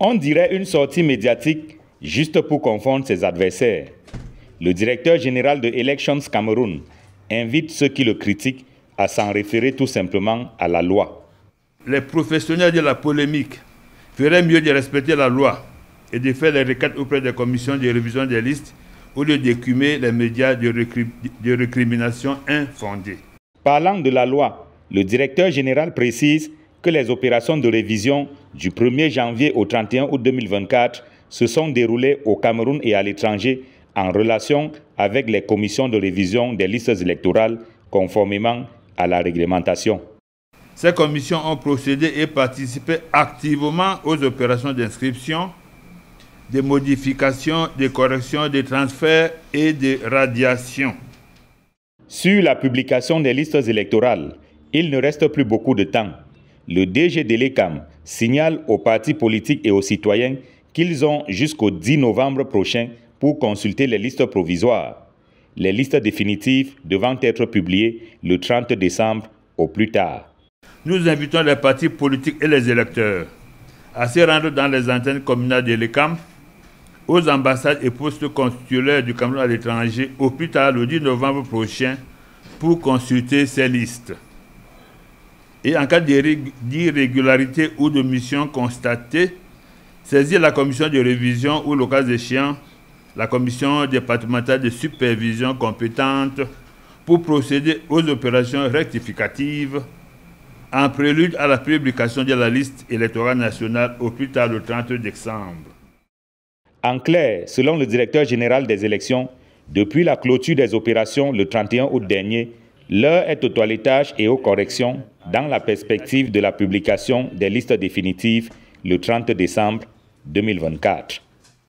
On dirait une sortie médiatique juste pour confondre ses adversaires. Le directeur général de Elections Cameroun invite ceux qui le critiquent à s'en référer tout simplement à la loi. Les professionnels de la polémique feraient mieux de respecter la loi et de faire des requêtes auprès des commissions de révision des listes au lieu d'écumer les médias de, de récrimination infondée. Parlant de la loi, le directeur général précise que les opérations de révision du 1er janvier au 31 août 2024 se sont déroulées au Cameroun et à l'étranger en relation avec les commissions de révision des listes électorales conformément à la réglementation. Ces commissions ont procédé et participé activement aux opérations d'inscription, des modifications, des corrections, des transferts et des radiations. Sur la publication des listes électorales, il ne reste plus beaucoup de temps le DG de l'ECAM signale aux partis politiques et aux citoyens qu'ils ont jusqu'au 10 novembre prochain pour consulter les listes provisoires. Les listes définitives devront être publiées le 30 décembre au plus tard. Nous invitons les partis politiques et les électeurs à se rendre dans les antennes communales de l'ECAM, aux ambassades et postes consulaires du Cameroun à l'étranger au plus tard le 10 novembre prochain pour consulter ces listes et en cas d'irrégularité ou de mission constatée, saisir la commission de révision ou, le cas échéant, la commission départementale de supervision compétente pour procéder aux opérations rectificatives en prélude à la publication de la liste électorale nationale au plus tard le 30 décembre. En clair, selon le directeur général des élections, depuis la clôture des opérations le 31 août dernier, L'heure est au toilettage et aux corrections dans la perspective de la publication des listes définitives le 30 décembre 2024.